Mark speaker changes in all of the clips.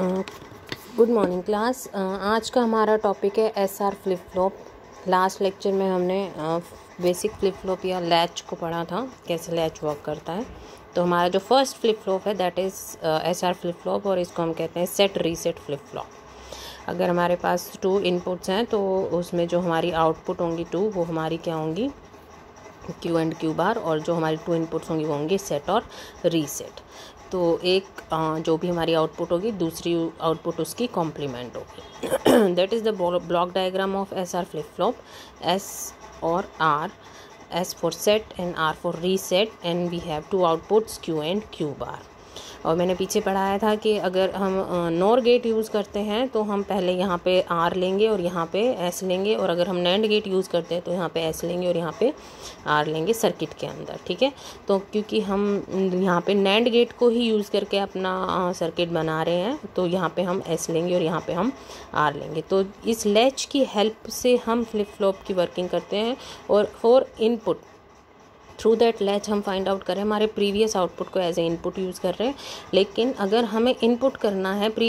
Speaker 1: Good morning class आज का हमारा टॉपिक है S R flip flop last lecture में हमने बेसिक फ्लिप फ्लॉप या लैच को पढ़ा था कैसे लैच वर्क करता है तो हमारा जो फर्स्ट फ्लिप फ्लॉप है that is S R flip flop और इसको हम कहते हैं सेट रीसेट फ्लिप फ्लॉप अगर हमारे पास टू इनपुट्स हैं तो उसमें जो हमारी आउटपुट होंगी टू वो हमारी क्या होंगी क्यू एंड क्यू बार और जो हमारी टू इनपुट्स होंगी वो होंगे सेट और रीसेट तो एक जो भी हमारी आउटपुट होगी दूसरी आउटपुट उसकी कॉम्प्लीमेंट होगी that is the block diagram of S R flip flop S और R for set and R for reset and we have two outputs Q and Q bar और मैंने पीछे पढ़ाया था कि अगर हम नोर गेट यूज़ करते हैं तो हम पहले यहाँ पे आर लेंगे और यहाँ पे एस लेंगे और अगर हम नैंड गेट यूज़ करते हैं तो यहाँ पे एस लेंगे और यहाँ पे आर लेंगे सर्किट के अंदर ठीक है तो क्योंकि हम यहाँ पे नैंड गेट को ही यूज़ करके अपना सर्किट बना रहे हैं तो यहाँ पर हम एस लेंगे और यहाँ पर हम आर लेंगे तो इस लैच की हेल्प से हम फ्लिप फ्लॉप की वर्किंग करते हैं और for input through that latch हम फाइंड आउट करें हमारे प्रीवियस आउटपुट को एज ए इनपुट यूज़ कर रहे हैं लेकिन अगर हमें इनपुट करना है प्री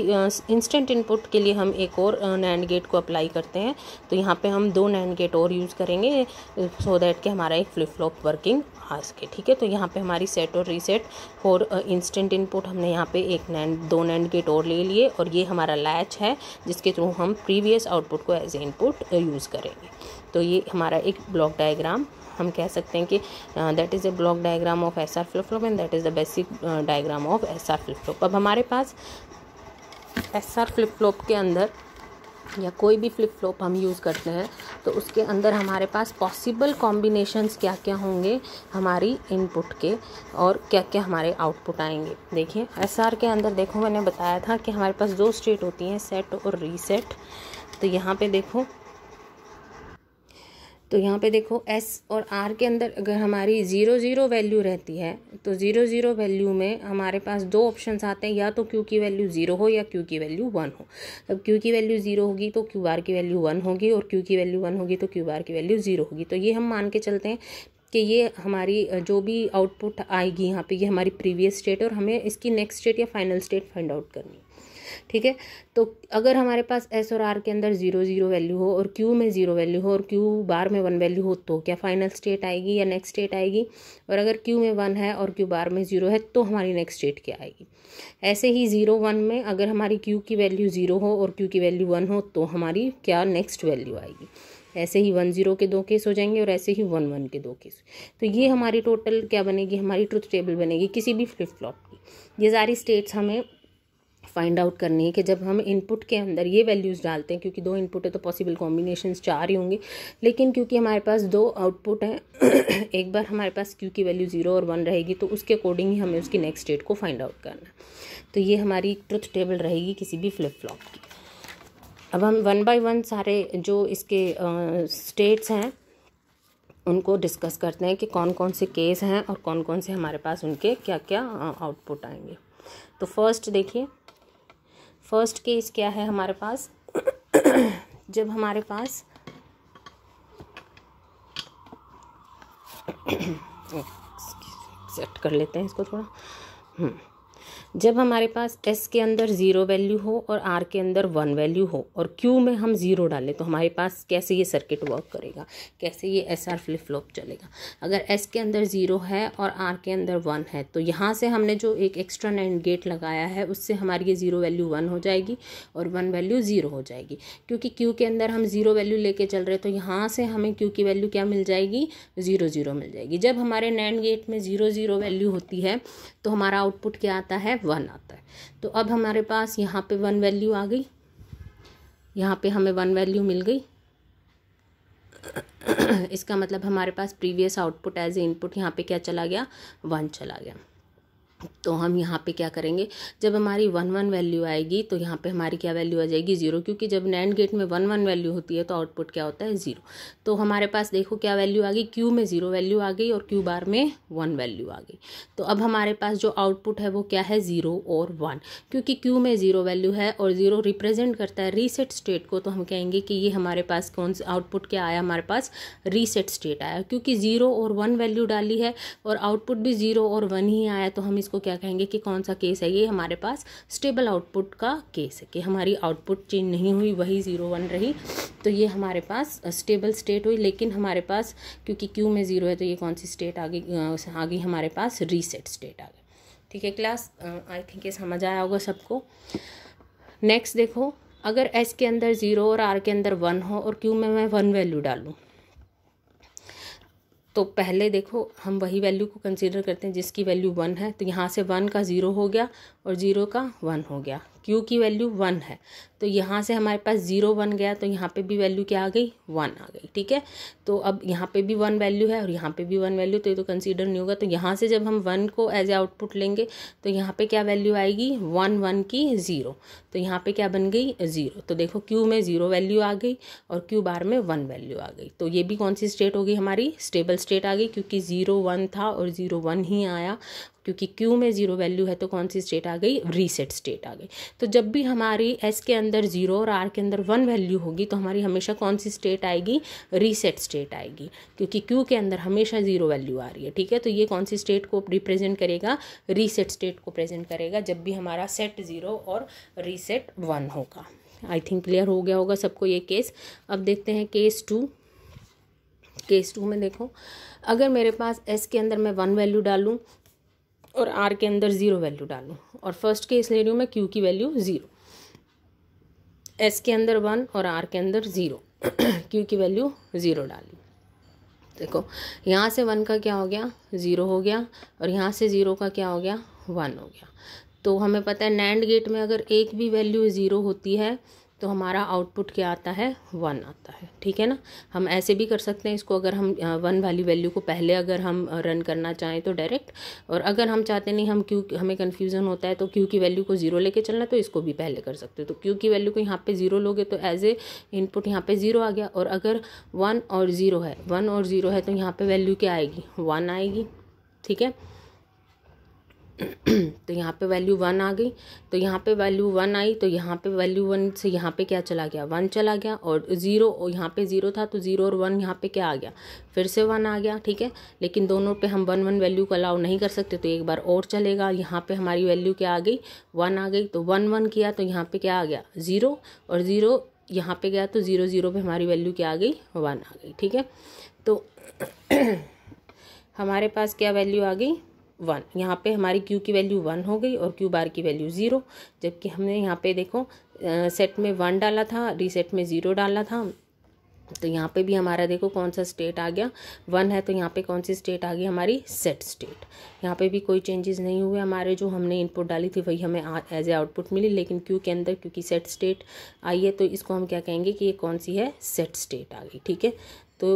Speaker 1: इंस्टेंट इनपुट के लिए हम एक और नैंड गेट को अप्लाई करते हैं तो यहाँ पे हम दो नैंड गेट और यूज़ करेंगे सो दैट कि हमारा एक फ्लिप फ्लॉप वर्किंग आ सके ठीक है तो यहाँ पे हमारी सेट और रीसेट और इंस्टेंट इनपुट हमने यहाँ पे एक नैंड दो नैंड गेट और ले लिए और ये हमारा लैच है जिसके थ्रू हम प्रीवियस आउटपुट को एज ए इनपुट यूज़ करेंगे तो ये हमारा एक ब्लॉक डायग्राम हम कह सकते हैं कि that is a block diagram of S R flip flop and that is the basic diagram of S R flip flop अब हमारे पास एस आर फ्लिप फ्लॉप के अंदर या कोई भी फ्लिप फ्लॉप हम यूज़ करते हैं तो उसके अंदर हमारे पास पॉसिबल कॉम्बिनेशंस क्या क्या होंगे हमारी इनपुट के और क्या क्या हमारे आउटपुट आएंगे देखिए आर के अंदर देखो मैंने बताया था कि हमारे पास दो स्टेट होती हैं सेट और रीसेट तो यहाँ पे देखो तो यहाँ पे देखो एस और आर के अंदर अगर हमारी ज़ीरो ज़ीरो वैल्यू रहती है तो ज़ीरो ज़ीरो वैल्यू में हमारे पास दो ऑप्शंस आते हैं या तो क्यू की वैल्यू ज़ीरो हो या क्यू की वैल्यू वन हो अब क्यू की वैल्यू ज़ीरो होगी तो क्यू आर की वैल्यू वन होगी और क्यू की वैल्यू वन होगी तो क्यू आर की वैल्यू ज़ीरो होगी तो ये हम मान के चलते हैं कि ये हमारी जो भी आउटपुट आएगी यहाँ पर ये हमारी प्रीवियस स्टेट और हमें इसकी नेक्स्ट स्टेट या फाइनल स्टेट फाइंड आउट करनी है ठीक है तो अगर हमारे पास एस और आर के अंदर ज़ीरो ज़ीरो वैल्यू हो और क्यू में ज़ीरो वैल्यू हो और क्यू बार में वन वैल्यू हो तो क्या फाइनल स्टेट आएगी या नेक्स्ट स्टेट आएगी और अगर क्यू में वन है और क्यू बार में ज़ीरो है तो हमारी नेक्स्ट स्टेट क्या आएगी ऐसे ही ज़ीरो वन में अगर हमारी क्यू की वैल्यू ज़ीरो हो और क्यू की वैल्यू वन हो तो हमारी क्या नेक्स्ट वैल्यू आएगी ऐसे ही वन ज़ीरो के दो केस हो जाएंगे और ऐसे ही वन वन के दो केस तो ये हमारी टोटल क्या बनेगी हमारी ट्रुथ टेबल बनेगी किसी भी फ्लिप फ्लॉप की ये सारी स्टेट्स हमें फाइंड आउट करनी है कि जब हम इनपुट के अंदर ये वैल्यूज़ डालते हैं क्योंकि दो इनपुट है तो पॉसिबल कॉम्बिनेशन चार ही होंगे लेकिन क्योंकि हमारे पास दो आउटपुट हैं एक बार हमारे पास क्यू की वैल्यू ज़ीरो और वन रहेगी तो उसके अकॉर्डिंग ही हमें उसकी नेक्स्ट डेट को फाइंड आउट करना है तो ये हमारी ट्रुथ टेबल रहेगी किसी भी फ्लिप फ्लॉप की अब हम वन बाय वन सारे जो इसके स्टेट्स हैं उनको डिस्कस करते हैं कि कौन कौन से केस हैं और कौन कौन से हमारे पास उनके क्या क्या आउटपुट आएंगे तो फर्स्ट देखिए फर्स्ट केस क्या है हमारे पास जब हमारे पास सेट कर लेते हैं इसको थोड़ा हम्म। जब हमारे पास एस के अंदर ज़ीरो वैल्यू हो और आर के अंदर वन वैल्यू हो और क्यू में हम ज़ीरो डालें तो हमारे पास कैसे ये सर्किट वर्क करेगा कैसे ये एस आर फ्लिप फ्लॉप चलेगा अगर एस के अंदर ज़ीरो है और आर के अंदर वन है तो यहाँ से हमने जो एक एक्स्ट्रा नैंड गेट लगाया है उससे हमारी ये ज़ीरो वैल्यू वन हो जाएगी और वन वैल्यू ज़ीरो हो जाएगी क्योंकि क्यू के अंदर हम ज़ीरो वैल्यू लेके चल रहे तो यहाँ से हमें क्यू की वैल्यू क्या मिल जाएगी ज़ीरो ज़ीरो मिल जाएगी जब हमारे नैंड गेट में ज़ीरो ज़ीरो वैल्यू होती है तो हमारा आउटपुट क्या आता है वन आता है तो अब हमारे पास यहाँ पे वन वैल्यू आ गई यहाँ पे हमें वन वैल्यू मिल गई इसका मतलब हमारे पास previous output as a input यहाँ पे क्या चला गया वन चला गया तो हम यहाँ पे क्या करेंगे जब हमारी वन वन वैल्यू आएगी तो यहाँ पे हमारी क्या वैल्यू आ जाएगी ज़ीरो क्योंकि जब नैंड गेट में वन वन वैल्यू होती है तो आउटपुट क्या होता है ज़ीरो तो हमारे पास देखो क्या वैल्यू आ गई क्यू में ज़ीरो वैल्यू आ गई और क्यू बार में वन वैल्यू आ गई तो अब हमारे पास जो आउटपुट है वो क्या है ज़ीरो और वन क्योंकि क्यू में ज़ीरो वैल्यू है और ज़ीरो रिप्रेजेंट करता है रीसेट स्टेट को तो हम कहेंगे कि ये हमारे पास कौन सा आउटपुट क्या आया हमारे पास रीसेट स्टेट आया क्योंकि ज़ीरो और वन वैल्यू डाली है और आउटपुट भी ज़ीरो और वन ही आया तो हम इस इसको क्या कहेंगे कि कौन सा केस है ये हमारे पास स्टेबल आउटपुट का केस है कि हमारी आउटपुट चेंज नहीं हुई वही ज़ीरो वन रही तो ये हमारे पास स्टेबल स्टेट हुई लेकिन हमारे पास क्योंकि क्यू में ज़ीरो है तो ये कौन सी स्टेट आ गई आ गई हमारे पास रीसेट स्टेट आ गई ठीक है क्लास आई थिंक ये समझ आया होगा सबको नेक्स्ट देखो अगर एस के अंदर ज़ीरो और आर के अंदर वन हो और क्यू में मैं वन वैल्यू डालूँ तो पहले देखो हम वही वैल्यू को कंसिडर करते हैं जिसकी वैल्यू वन है तो यहाँ से वन का ज़ीरो हो गया और ज़ीरो का वन हो गया क्यू की वैल्यू वन है तो यहाँ से हमारे पास ज़ीरो वन गया तो यहाँ पे भी वैल्यू क्या आ गई वन आ गई ठीक है तो अब यहाँ पे भी वन वैल्यू है और यहाँ पे भी वन वैल्यू तो ये तो कंसीडर नहीं होगा तो यहाँ से जब हम वन को एज ए आउटपुट लेंगे तो यहाँ पे क्या वैल्यू आएगी वन वन की ज़ीरो तो यहाँ पे क्या बन गई ज़ीरो तो देखो क्यू में ज़ीरो वैल्यू आ गई और क्यू बार में वन वैल्यू आ गई तो ये भी कौन सी स्टेट होगी हमारी स्टेबल स्टेट आ गई क्योंकि ज़ीरो वन था और ज़ीरो वन ही आया क्योंकि क्यू में ज़ीरो वैल्यू है तो कौन सी स्टेट आ गई रीसेट स्टेट आ गई तो जब भी हमारी एस के अंदर ज़ीरो और आर के अंदर वन वैल्यू होगी तो हमारी हमेशा कौन सी स्टेट आएगी रीसेट स्टेट आएगी क्योंकि क्यू के अंदर हमेशा ज़ीरो वैल्यू आ रही है ठीक है तो ये कौन सी स्टेट को रिप्रेजेंट करेगा रीसेट स्टेट को प्रेजेंट करेगा जब भी हमारा सेट ज़ीरो और रीसेट वन होगा आई थिंक क्लियर हो गया होगा सबको ये केस अब देखते हैं केस टू केस टू में देखो अगर मेरे पास एस के अंदर मैं वन वैल्यू डालूँ और आर के अंदर ज़ीरो वैल्यू डालूँ और फर्स्ट के हूँ मैं क्यू की वैल्यू ज़ीरो एस के अंदर वन और आर के अंदर ज़ीरो क्यू की वैल्यू ज़ीरो डाली देखो यहाँ से वन का क्या हो गया ज़ीरो हो गया और यहाँ से ज़ीरो का क्या हो गया वन हो गया तो हमें पता है नैंड गेट में अगर एक भी वैल्यू ज़ीरो होती है तो हमारा आउटपुट क्या आता है वन आता है ठीक है ना हम ऐसे भी कर सकते हैं इसको अगर हम वन वाली वैल्यू को पहले अगर हम रन करना चाहें तो डायरेक्ट और अगर हम चाहते नहीं हम क्यू हमें कन्फ्यूज़न होता है तो क्यू की वैल्यू को ज़ीरो लेके चलना तो इसको भी पहले कर सकते हो तो क्यू की वैल्यू को यहाँ पर ज़ीरो लोगे तो एज ए इनपुट यहाँ पर ज़ीरो आ गया और अगर वन और ज़ीरो है वन और ज़ीरो है तो यहाँ पर वैल्यू क्या आएगी वन आएगी ठीक है तो यहाँ पे वैल्यू वन आ गई तो यहाँ पे वैल्यू वन आई तो यहाँ पे वैल्यू वन से यहाँ पे क्या चला गया वन चला गया और ज़ीरो और यहाँ पे ज़ीरो था तो ज़ीरो और वन यहाँ पे क्या आ गया फिर से वन आ गया ठीक है लेकिन दोनों पे हम वन वन वैल्यू को अलाउ नहीं कर सकते तो एक बार और चलेगा यहाँ पर हमारी वैल्यू क्या आ गई वन आ गई तो वन वन किया तो यहाँ पर क्या आ गया ज़ीरो और ज़ीरो यहाँ पर गया तो ज़ीरो ज़ीरो पर हमारी वैल्यू क्या आ गई वन आ गई ठीक है तो हमारे पास क्या वैल्यू आ गई वन यहाँ पे हमारी क्यू की वैल्यू वन हो गई और क्यू बार की वैल्यू ज़ीरो जबकि हमने यहाँ पे देखो सेट में वन डाला था रीसेट में ज़ीरो डाला था तो यहाँ पे भी हमारा देखो कौन सा स्टेट आ गया वन है तो यहाँ पे कौन सी स्टेट आ गई हमारी सेट स्टेट यहाँ पे भी कोई चेंजेस नहीं हुए हमारे जो हमने इनपुट डाली थी वही हमें एज ए आउटपुट मिली लेकिन क्यू के अंदर क्योंकि सेट स्टेट आई है तो इसको हम क्या कहेंगे कि ये कौन सी है सेट स्टेट आ गई ठीक है तो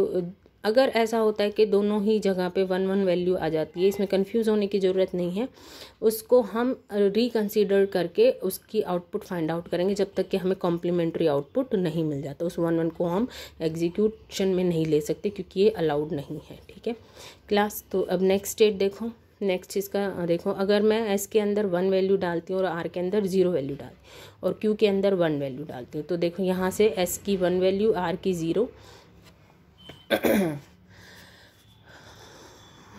Speaker 1: अगर ऐसा होता है कि दोनों ही जगह पे वन वन वैल्यू आ जाती है इसमें कंफ्यूज होने की ज़रूरत नहीं है उसको हम रिकन्सिडर करके उसकी आउटपुट फाइंड आउट करेंगे जब तक कि हमें कॉम्प्लीमेंट्री आउटपुट नहीं मिल जाता उस वन वन को हम एग्जीक्यूशन में नहीं ले सकते क्योंकि ये अलाउड नहीं है ठीक है क्लास तो अब नेक्स्ट स्टेट देखो नेक्स्ट चीज़ का देखो अगर मैं एस के अंदर वन वैल्यू डालती हूँ और आर के अंदर ज़ीरो वैल्यू डालती हूँ और क्यू के अंदर वन वैल्यू डालती हूँ तो देखो यहाँ से एस की वन वैल्यू आर की ज़ीरो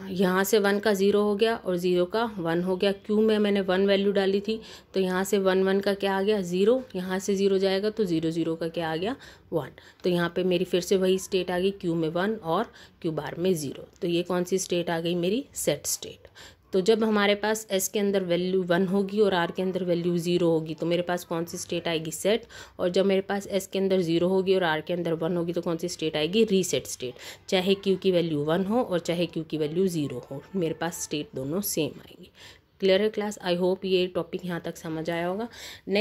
Speaker 1: यहाँ से वन का ज़ीरो हो गया और ज़ीरो का वन हो गया क्यू में मैंने वन वैल्यू डाली थी तो यहाँ से वन वन का क्या आ गया ज़ीरो यहाँ से ज़ीरो जाएगा तो ज़ीरो ज़ीरो का क्या आ गया वन तो यहाँ पे मेरी फिर से वही स्टेट आ गई क्यू में वन और क्यू बार में ज़ीरो तो ये कौन सी स्टेट आ गई मेरी सेट स्टेट तो जब हमारे पास एस के अंदर वैल्यू वन होगी और आर के अंदर वैल्यू ज़ीरो होगी तो मेरे पास कौन सी स्टेट आएगी सेट और जब मेरे पास एस के अंदर ज़ीरो होगी और आर के अंदर वन होगी तो कौन सी स्टेट आएगी रीसेट स्टेट चाहे क्यू की वैल्यू वन हो और चाहे क्यू की वैल्यू ज़ीरो हो मेरे पास स्टेट दोनों सेम आएगी क्लियर है क्लास आई होप ये टॉपिक यहाँ तक समझ आया होगा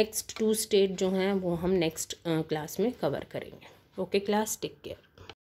Speaker 1: नेक्स्ट टू स्टेट जो हैं वो हम नेक्स्ट क्लास में कवर करेंगे ओके क्लास टेक केयर